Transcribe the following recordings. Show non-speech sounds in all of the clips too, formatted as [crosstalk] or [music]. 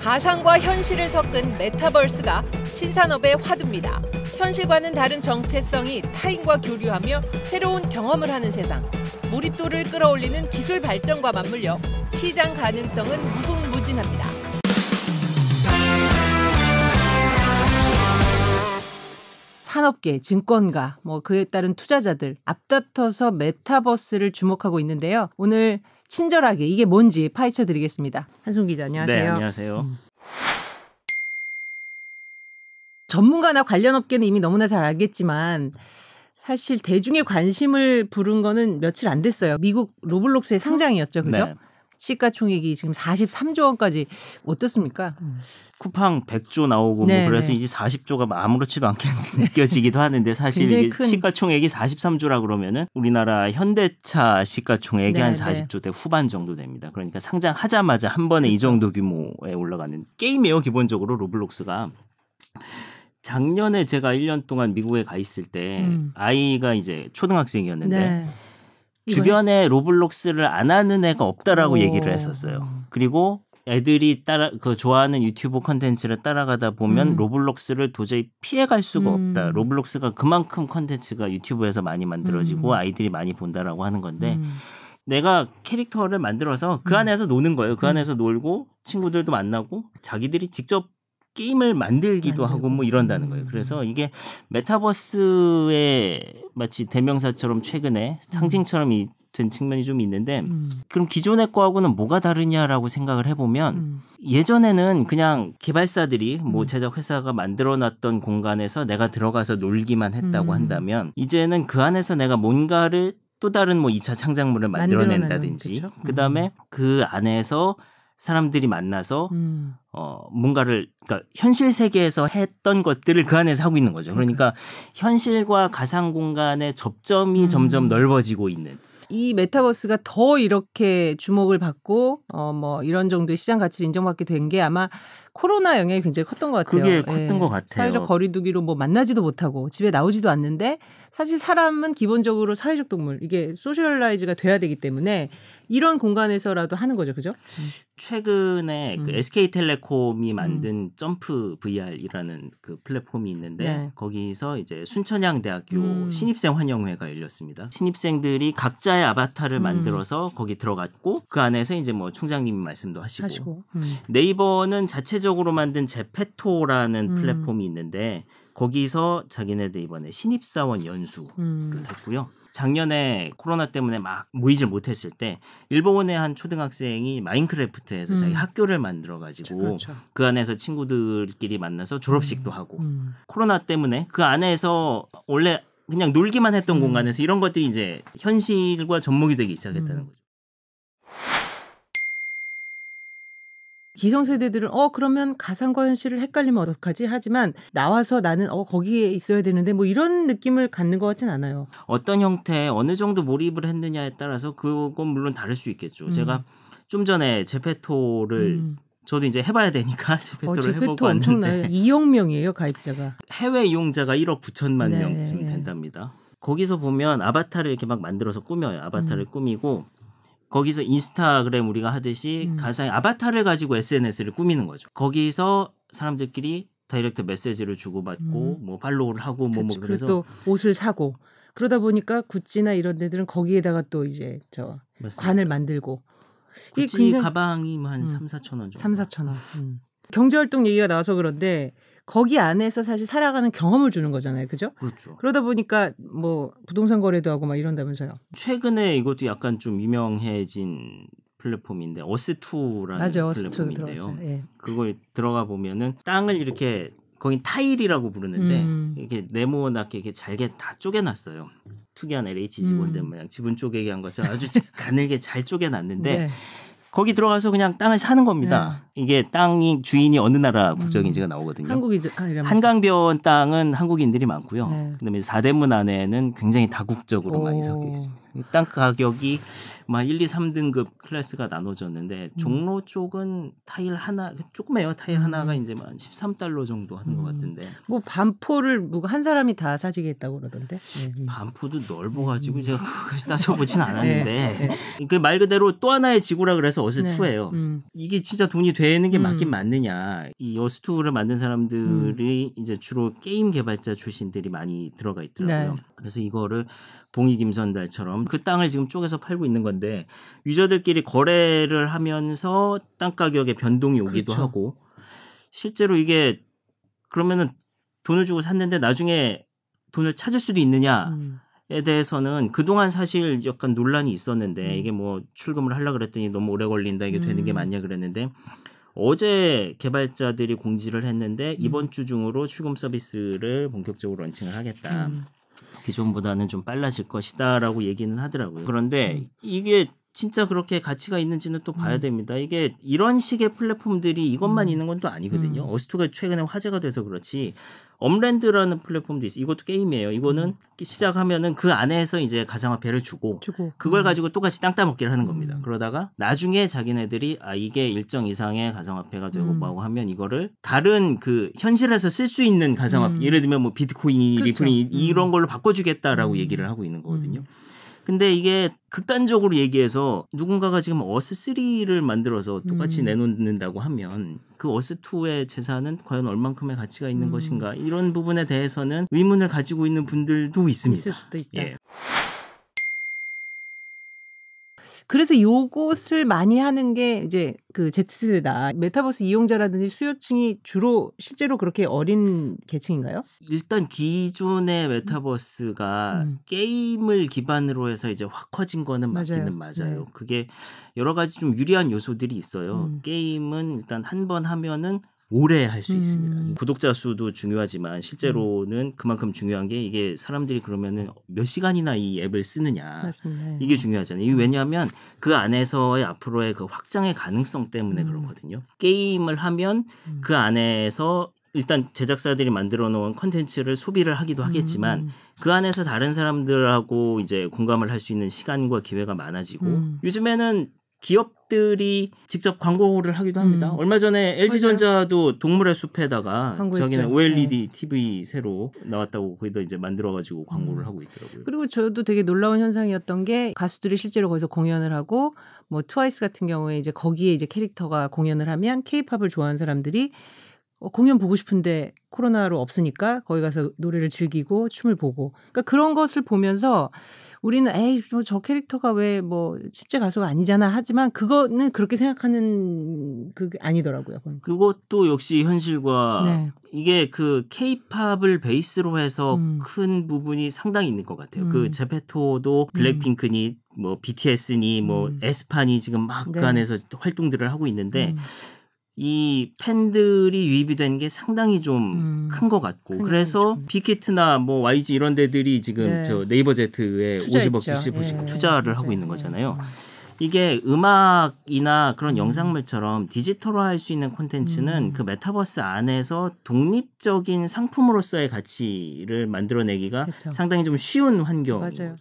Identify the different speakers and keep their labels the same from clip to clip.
Speaker 1: 가상과 현실을 섞은 메타버스가 신산업의 화두입니다. 현실과는 다른 정체성이 타인과 교류하며 새로운 경험을 하는 세상. 몰입도를 끌어올리는 기술 발전과 맞물려 시장 가능성은 무궁무진합니다. 산업계, 증권가, 뭐 그에 따른 투자자들 앞다퉈서 메타버스를 주목하고 있는데요. 오늘 친절하게 이게 뭔지 파헤쳐 드리겠습니다. 한송 기자 안녕하세요. 네, 안녕하세요. 음. 전문가나 관련 업계는 이미 너무나 잘 알겠지만 사실 대중의 관심을 부른 거는 며칠 안 됐어요. 미국 로블록스의 상장이었죠. 그죠? 네. 시가총액이 지금 43조 원까지 어떻습니까? 음.
Speaker 2: 쿠팡 100조 나오고 뭐 네, 뭐 그래서 네. 이제 40조가 아무렇지도 않게 [laughs] 느껴지기도 하는데 사실 이게 큰... 시가총액이 43조라 그러면은 우리나라 현대차 시가총액이 네, 한 40조대 후반 정도 됩니다. 그러니까 상장하자마자 한 번에 그렇죠. 이 정도 규모에 올라가는 게임이에요. 기본적으로 로블록스가 작년에 제가 1년 동안 미국에 가 있을 때 음. 아이가 이제 초등학생이었는데 네. 주변에 로블록스를 안 하는 애가 없다라고 오. 얘기를 했었어요. 그리고 애들이 따라 그 좋아하는 유튜브 컨텐츠를 따라가다 보면 음. 로블록스를 도저히 피해갈 수가 음. 없다. 로블록스가 그만큼 컨텐츠가 유튜브에서 많이 만들어지고 음. 아이들이 많이 본다라고 하는 건데 음. 내가 캐릭터를 만들어서 그 음. 안에서 노는 거예요. 그 음. 안에서 놀고 친구들도 만나고 자기들이 직접 게임을 만들기도 하고 뭐 이런다는 거예요. 그래서 음. 이게 메타버스의 마치 대명사처럼 최근에 음. 상징처럼 이, 된 측면이 좀 있는데 음. 그럼 기존의 거하고는 뭐가 다르냐라고 생각을 해보면 음. 예전에는 그냥 개발사들이 뭐 음. 제작 회사가 만들어놨던 공간에서 내가 들어가서 놀기만 했다고 음. 한다면 이제는 그 안에서 내가 뭔가를 또 다른 뭐 2차 창작물을 만들어낸다든지 그다음에 그 안에서 사람들이 만나서 음. 어 뭔가를 그러니까 현실 세계에서 했던 것들을 그 안에서 하고 있는 거죠. 그러니까, 그러니까 현실과 가상 공간의 접점이 음. 점점 넓어지고 있는
Speaker 1: 이 메타버스가 더 이렇게 주목을 받고 어뭐 이런 정도의 시장 가치를 인정받게 된 게 아마 코로나 영향이 굉장히 컸던 것 같아요. 그게 예. 컸던 예. 것 같아요. 사회적 거리두기로 뭐 만나지도 못하고 집에 나오지도 않는데 사실 사람은 기본적으로 사회적 동물 이게 소셜라이즈가 돼야 되기 때문에 이런 공간에서라도 하는 거죠, 그죠? 음. 최근에 그 음. 그
Speaker 2: SK텔레콤이 음. 만든 음. 점프 VR이라는 그 플랫폼이 있는데 네. 거기서 이제 순천향대학교 음. 신입생 환영회가 열렸습니다. 신입생들이 각자의 아바타를 음. 만들어서 거기 들어갔고 그 안에서 이제 뭐총장님 말씀도 하시고, 하시고. 네이버는 자체적으로 독자적으로 만든 제페토라는 음. 플랫폼이 있는데 거기서 자기네들 이번에 신입사원 연수를 음. 했고요. 작년에 코로나 때문에 막 모이질 못했을 때 일본의 한 초등학생이 마인크래프트에서 음. 자기 학교를 만들어 가지고 그렇죠. 그 안에서 친구들끼리 만나서 졸업식도 음. 하고 음. 코로나 때문에 그 안에서 원래 그냥 놀기만 했던 음. 공간에서 이런 것들이 이제 현실과 접목이 되기 시작했다는 음. 거죠. 기성세대들은
Speaker 1: 어 그러면 가상과 현실을 헷갈리면 어떡하지 하지만 나와서 나는 어 거기에 있어야 되는데 뭐 이런 느낌을 갖는 것 같진 않아요.
Speaker 2: 어떤 형태 어느 정도 몰입을 했느냐에 따라서 그건 물론 다를 수 있겠죠. 음. 제가 좀 전에 제페토를 음. 저도 이제 해봐야 되니까 제페토를 [laughs] 어, 제페토 해보고 엄청나요.
Speaker 1: 2억 명이에요 가입자가.
Speaker 2: 해외 이용자가 1억 9천만 네. 명쯤 된답니다. 거기서 보면 아바타를 이렇게 막 만들어서 꾸며요. 아바타를 음. 꾸미고 거기서 인스타그램 우리가 하듯이 음. 가상의 아바타를 가지고 SNS를 꾸미는 거죠. 거기서 사람들끼리 다이렉트 메시지를 주고받고 음. 뭐 팔로우를 하고 뭐, 뭐 그렇죠. 그래서 또
Speaker 1: 옷을 사고 그러다 보니까 구찌나 이런 데들은 거기에다가 또 이제 저 맞습니다. 관을 만들고 구찌 굉장히... 가방이 한 음. 3, 4천 원 정도. 3, 4천 원. 음. 경제활동 얘기가 나와서 그런데 거기 안에서 사실 살아가는 경험을 주는 거잖아요. 그죠? 그렇죠. 그러다 보니까 뭐 부동산 거래도 하고 막 이런다면서요.
Speaker 2: 최근에 이것도 약간 좀 유명해진 플랫폼인데 어스투라는 맞아, 플랫폼인데요. 예. 그걸 들어가 보면은 땅을 이렇게 거기 타일이라고 부르는데 음. 이렇게 네모나게 이렇게 잘게 다 쪼개놨어요. 투기한 LH 직원들 음. 모양 지분 쪼개기 한 것처럼 아주 [laughs] 가늘게 잘 쪼개놨는데 네. 거기 들어가서 그냥 땅을 사는 겁니다. 네. 이게 땅이 주인이 어느 나라 음. 국적인지가 나오거든요. 한국이 아, 한강변 땅은 한국인들이 많고요. 네. 그다음에 사대문 안에는 굉장히 다국적으로 오. 많이 섞여 있습니다. 땅 그 가격이 막 1, 2, 3등급 클래스가 나눠졌는데 음. 종로 쪽은 타일 하나 조금해요 타일 음. 하나가 이제 만 13달러 정도 하는 음. 것 같은데
Speaker 1: 뭐 반포를 뭐한 사람이 다 사지겠다고 그러던데 예,
Speaker 2: 예. 반포도 넓어가지고 음. 제가 그것까 따져보진 [laughs] 네. 않았는데 네. 네. 그말 그대로 또 하나의 지구라 그래서 어스투예요. 네. 음. 이게 진짜 돈이 되는 게 맞긴 맞느냐 이 어스투를 만든 사람들이 이제 주로 게임 개발자 출신들이 많이 들어가 있더라고요. 네. 그래서 이거를 동이 김선달처럼 그 땅을 지금 쪼개서 팔고 있는 건데 유저들끼리 거래를 하면서 땅가격의 변동이 오기도 그렇죠. 하고 실제로 이게 그러면은 돈을 주고 샀는데 나중에 돈을 찾을 수도 있느냐 에 음. 대해서는 그동안 사실 약간 논란이 있었는데 음. 이게 뭐 출금을 하려 그랬더니 너무 오래 걸린다 이게 되는 게 음. 맞냐 그랬는데 어제 개발자들이 공지를 했는데 이번 주 중으로 출금 서비스를 본격적으로 런칭을 하겠다. 음. 기존보다는 좀 빨라질 것이다라고 얘기는 하더라고요. 그런데 음. 이게 진짜 그렇게 가치가 있는지는 또 봐야 음. 됩니다. 이게 이런 식의 플랫폼들이 이것만 음. 있는 건 또 아니거든요. 음. 어스투가 최근에 화제가 돼서 그렇지 엄랜드라는 플랫폼도 있어. 이것도 게임이에요. 이거는 음. 시작하면은 그 안에서 이제 가상화폐를 주고, 주고. 그걸 음. 가지고 똑같이 땅 따먹기를 하는 겁니다. 음. 그러다가 나중에 자기네들이 아 이게 일정 이상의 가상화폐가 되고 음. 뭐고 하면 이거를 다른 그 현실에서 쓸 수 있는 가상화폐, 음. 예를 들면 뭐 비트코인, 그렇죠. 리플이 이런 음. 걸로 바꿔주겠다라고 얘기를 하고 있는 거거든요. 근데 이게 극단적으로 얘기해서 누군가가 지금 어스3를 만들어서 똑같이 음. 내놓는다고 하면 그 어스2의 재산은 과연 얼만큼의 가치가 있는 음. 것인가 이런 부분에 대해서는 의문을 가지고 있는 분들도 있습니다. 있을 수도 있다. 예.
Speaker 1: 그래서 요것을 많이 하는 게 이제 그 Z세대다. 메타버스 이용자라든지 수요층이
Speaker 2: 주로 실제로 그렇게 어린 계층인가요? 일단 기존의 음. 메타버스가 음. 게임을 기반으로 해서 이제 확 커진 거는 맞아요. 맞기는 맞아요. 네. 그게 여러 가지 좀 유리한 요소들이 있어요. 음. 게임은 일단 한 번 하면은 오래 할 수 있습니다. 음. 구독자 수도 중요하지만 실제로는 음. 그만큼 중요한 게 이게 사람들이 그러면은 몇 시간이나 이 앱을 쓰느냐 맞습니다. 네. 이게 중요하잖아요. 이게 음. 왜냐하면 그 안에서의 앞으로의 그 확장의 가능성 때문에 음. 그렇거든요. 게임을 하면 음. 그 안에서 일단 제작사들이 만들어 놓은 컨텐츠를 소비를 하기도 하겠지만 음. 그 안에서 다른 사람들하고 이제 공감을 할 수 있는 시간과 기회가 많아지고 음. 요즘에는 기업들이 직접 광고를 하기도 합니다. 음. 얼마 전에 LG전자도 동물의 숲에다가 저기는 OLED 네. TV 새로 나왔다고 거기다 이제 만들어가지고 광고를 음. 하고 있더라고요.
Speaker 1: 그리고 저도 되게 놀라운 현상이었던 게 가수들이 실제로 거기서 공연을 하고 뭐 트와이스 같은 경우에 이제 거기에 이제 캐릭터가 공연을 하면 케이팝을 좋아하는 사람들이 어, 공연 보고 싶은데 코로나로 없으니까 거기 가서 노래를 즐기고 춤을 보고 그러니까 그런 것을 보면서 우리는 에이 뭐 저 캐릭터가 왜 뭐 실제 가수가 아니잖아 하지만 그거는 그렇게 생각하는 그게 아니더라고요. 보니까.
Speaker 2: 그것도 역시 현실과 네. 이게 그 케이팝을 베이스로 해서 음. 큰 부분이 상당히 있는 것 같아요. 그 음. 그 제페토도 음. 블랙핑크니 뭐 뭐 음. 뭐 BTS니 뭐 에스파니 지금 막그 네. 안에서 활동들을 하고 있는데 음. 이 팬들이 유입이 된 게 상당히 좀 큰것 음. 같고 그래서 좀. 빅히트나 뭐 YG 이런 데들이 지금 네. 저 네이버 제트에 50억, 70억 예. 투자를 예. 하고 있는 거잖아요. 이게 음악이나 그런 음. 영상물처럼 디지털화할 수 있는 콘텐츠는 음. 그 메타버스 안에서 독립적인 상품으로서의 가치를 만들어내기가 그쵸. 상당히 좀 쉬운 환경이맞요죠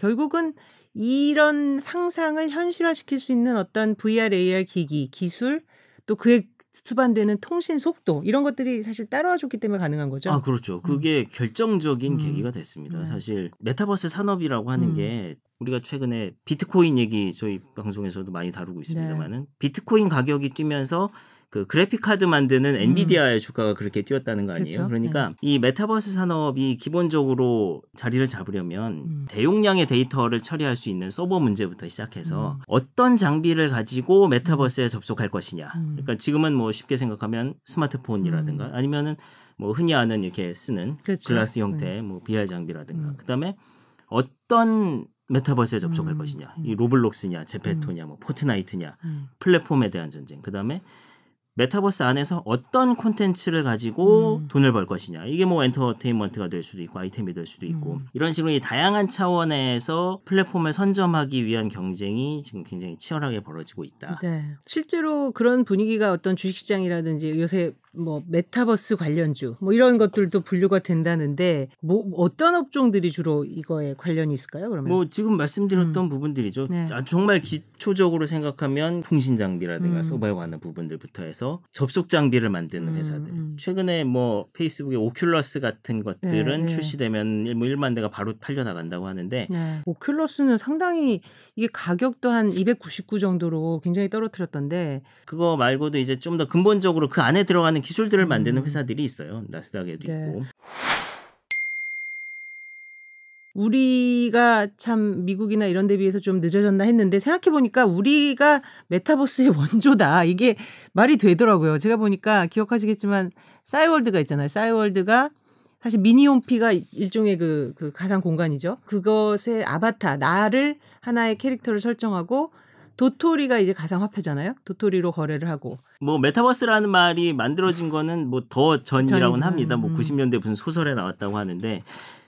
Speaker 1: 결국은 이런 상상을 현실화시킬 수 있는 어떤 VR, AR 기기, 기술 또 그에 수반되는 통신 속도 이런 것들이 사실 따라와줬기 때문에 가능한 거죠. 아 그렇죠. 음. 그게
Speaker 2: 음. 결정적인 음. 계기가 됐습니다. 네. 사실 메타버스 산업이라고 하는 음. 게 우리가 최근에 비트코인 얘기 저희 방송에서도 많이 다루고 있습니다만은 네. 비트코인 가격이 뛰면서 그 그래픽 카드 만드는 음. 엔비디아의 음. 주가가 그렇게 뛰었다는 거 아니에요? 그렇 그러니까 네. 이 메타버스 산업이 기본적으로 자리를 잡으려면 음. 대용량의 데이터를 처리할 수 있는 서버 문제부터 시작해서 음. 어떤 장비를 가지고 메타버스에 음. 접속할 것이냐. 음. 그러니까 지금은 뭐 쉽게 생각하면 스마트폰이라든가 아니면은 뭐 흔히 아는 이렇게 쓰는 그렇 글라스 네. 형태의 뭐 VR 장비라든가 그다음에 어떤 메타버스에 접속할 것이냐, 이 로블록스냐, 제페토냐, 뭐 포트나이트냐, 플랫폼에 대한 전쟁, 그 다음에 메타버스 안에서 어떤 콘텐츠를 가지고 음. 돈을 벌 것이냐. 이게 뭐 엔터테인먼트가 될 수도 있고 아이템이 될 수도 있고 음. 이런 식으로 이 다양한 차원에서 플랫폼을 선점하기 위한 경쟁이 지금 굉장히 치열하게 벌어지고 있다.
Speaker 1: 네. 실제로 그런 분위기가 어떤 주식시장이라든지 요새 뭐 메타버스
Speaker 2: 관련주
Speaker 1: 뭐 이런 것들도 분류가 된다는데 뭐 어떤 업종들이 주로 이거에 관련이 있을까요? 그러면
Speaker 2: 뭐 지금 말씀드렸던 음. 부분들이죠. 네. 아, 정말 기초적으로 생각하면 통신 장비라든가 음. 서버에 관한 부분들부터 해서 접속 장비를 만드는 음, 회사들. 음. 최근에 뭐 페이스북의 오큘러스 같은 것들은 네. 네. 출시되면 뭐 1만 대가 바로 팔려 나간다고 하는데
Speaker 1: 네. 오큘러스는 상당히 이게 가격도 한 299 정도로 굉장히 떨어뜨렸던데
Speaker 2: 그거 말고도 이제 좀 더 근본적으로 그 안에 들어가는 기술들을 만드는 음. 회사들이 있어요. 나스닥에도 네. 있고.
Speaker 1: 우리가 참 미국이나 이런 데 비해서 좀 늦어졌나 했는데 생각해보니까 우리가 메타버스의 [laughs] 원조다. 이게 말이 되더라고요. 제가 보니까 기억하시겠지만 싸이월드가 있잖아요. 싸이월드가 사실 미니홈피가 일종의 그, 그 가상 공간이죠. 그것의 아바타, 나를 하나의 캐릭터를 설정하고 도토리가 이제 가상화폐잖아요. 도토리로 거래를 하고.
Speaker 2: 뭐 메타버스라는 말이 만들어진 거는 뭐 더 전이라고는 합니다. 뭐 90년대 음. 무슨 소설에 나왔다고 하는데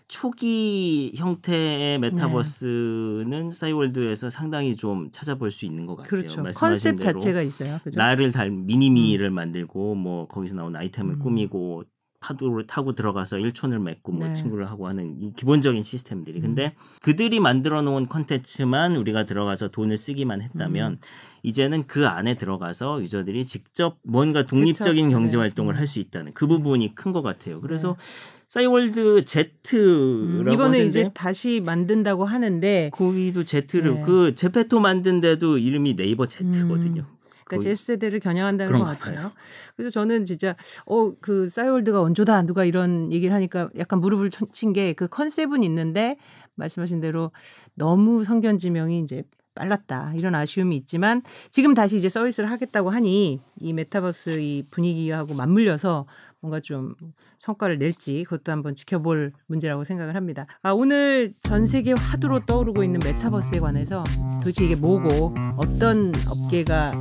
Speaker 2: 초기 형태의 네. 메타버스는 네. 사이월드에서 상당히 좀 찾아볼 수 있는 것 같아요. 그렇죠. 컨셉 자체가 있어요. 그죠? 나를 달 미니미를 음. 만들고 뭐 거기서 나온 아이템을 음. 꾸미고 파도를 타고 들어가서 일촌을 맺고 뭐 네. 친구를 하고 하는 이 기본적인 시스템들이. 음. 근데 그들이 만들어 놓은 컨텐츠만 우리가 들어가서 돈을 쓰기만 했다면 음. 이제는 그 안에 들어가서 유저들이 직접 뭔가 독립적인 그쵸. 네. 경제 활동을 네. 음. 할수 있다는 그 부분이 큰 것 같아요. 그래서 네. 사이월드 Z라고 음, 이번에 이제 다시 만든다고 하는데 거기도 Z를 네. 그 제페토 만든 데도 이름이 네이버 Z거든요. 음.
Speaker 1: 그러니까 그 제 세대를 겨냥한다는 것 같아요. 그래서 저는 진짜 어 그 싸이월드가 원조다 누가 이런 얘기를 하니까 약간 무릎을 친게 그 컨셉은 있는데 말씀하신 대로 너무 성견지명이 이제 빨랐다 이런 아쉬움이 있지만 지금 다시 이제 서비스를 하겠다고 하니 이 메타버스 이 분위기하고 맞물려서 뭔가 좀 성과를 낼지 그것도 한번 지켜볼 문제라고 생각을 합니다. 아 오늘 전 세계 화두로 떠오르고 있는 메타버스에 관해서 도대체 이게 뭐고 어떤 업계가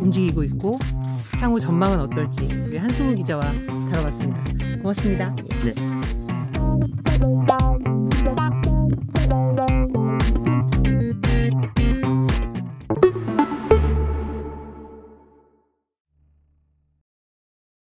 Speaker 1: 움직이고 있고 향후 전망은 어떨지 우리 한승우 기자와 다뤄봤습니다. 고맙습니다.
Speaker 2: 네.